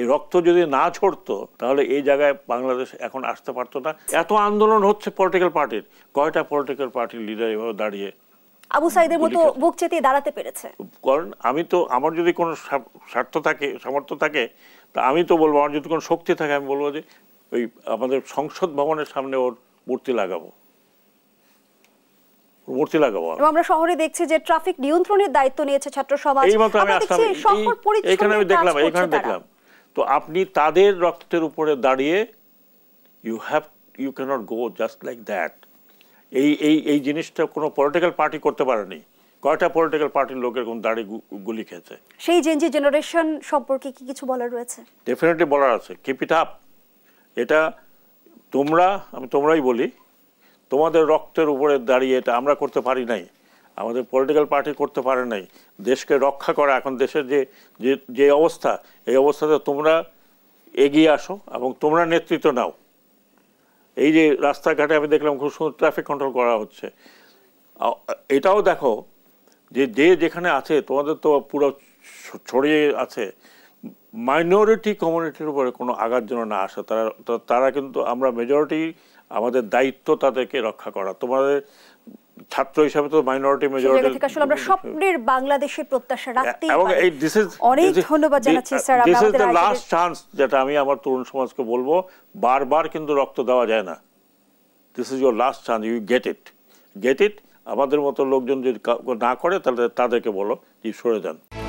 এই রক্ত যদি না ছড়ত তাহলে এই জায়গায় বাংলাদেশ এখন আসতে পারতো না এত আন্দোলন হচ্ছে পলিটিক্যাল পার্টির কয়টা পলিটিক্যাল পার্টির লিডার এভাবে দাঁড়িয়ে আবু সাইদের মতো বুক চেতিয়ে দাঁড়াতে পেরেছে কারণ আমি তো আমার যদি কোনো স্বার্থ থাকে সামর্থ্য থাকে তা আমি তো বলবো আমার যদি কোনো শক্তি থাকে আমি বলবো যে ওই আমাদের সংসদ ভবনের সামনে ওর মূর্তি লাগাবো মূর্তি লাগাবো আমরা শহরে দেখছি যে ট্রাফিক নিয়ন্ত্রণের দায়িত্ব নিয়েছে ছাত্র সমাজ আমি এখানে আমি দেখলাম এখানে দেখলাম তো আপনি তাদের রক্তের উপরে দাঁড়িয়ে you have you cannot go just like that এই এই এই জিনিসটা কোনো পলিটিক্যাল পার্টি করতে পারেনি কয়টা পলিটিক্যাল পার্টির লোক এরকম দাঁড়ি গুলি খেয়েছে সেই জেনজি জেনারেশন সম্পর্কে কি কিছু বলার রয়েছে ডেফিনেটলি বলার আছে কিপ ইট আপ এটা তোমরা আমি তোমরাই বলি তোমাদের রক্তের উপরে দাঁড়িয়ে এটা আমরা করতে পারি নাই আমাদের পলিটিক্যাল পার্টি করতে পারে নাই দেশকে রক্ষা করা এখন দেশের যে যে অবস্থা এই অবস্থাতে তোমরা এগিয়ে আসো এবং তোমরা নেতৃত্ব নাও এই যে রাস্তাঘাটে আমি দেখলাম খুব সুন্দর ট্রাফিক কন্ট্রোল করা হচ্ছে এটাও দেখো যে যে যেখানে আছে তোমাদের তো পুরো ছড়িয়ে আছে মাইনরিটি কমিউনিটির উপরে কোনো আঘাত যেন না আসে তারা তারা কিন্তু আমরা মেজরিটি আমাদের দায়িত্ব তাদেরকে রক্ষা করা তোমাদের ছাত্র হিসাবে তো মাইনরিটি মেজরিটি থেকে আসলে আমরা স্বপ্নের বাংলাদেশের প্রত্যাশা রাখতে এবং এই দিস ইজ অনেক ধন্যবাদ জানাচ্ছি স্যার আমাদের this is the last chance যেটা আমি আমার তরুণ সমাজকে বলবো বারবার কিন্তু রক্ত দেওয়া যায় না this is your last chance you get it get it আমাদের মতো লোকজন যদি না করে তাহলে তাদেরকে বলো যে সরে যান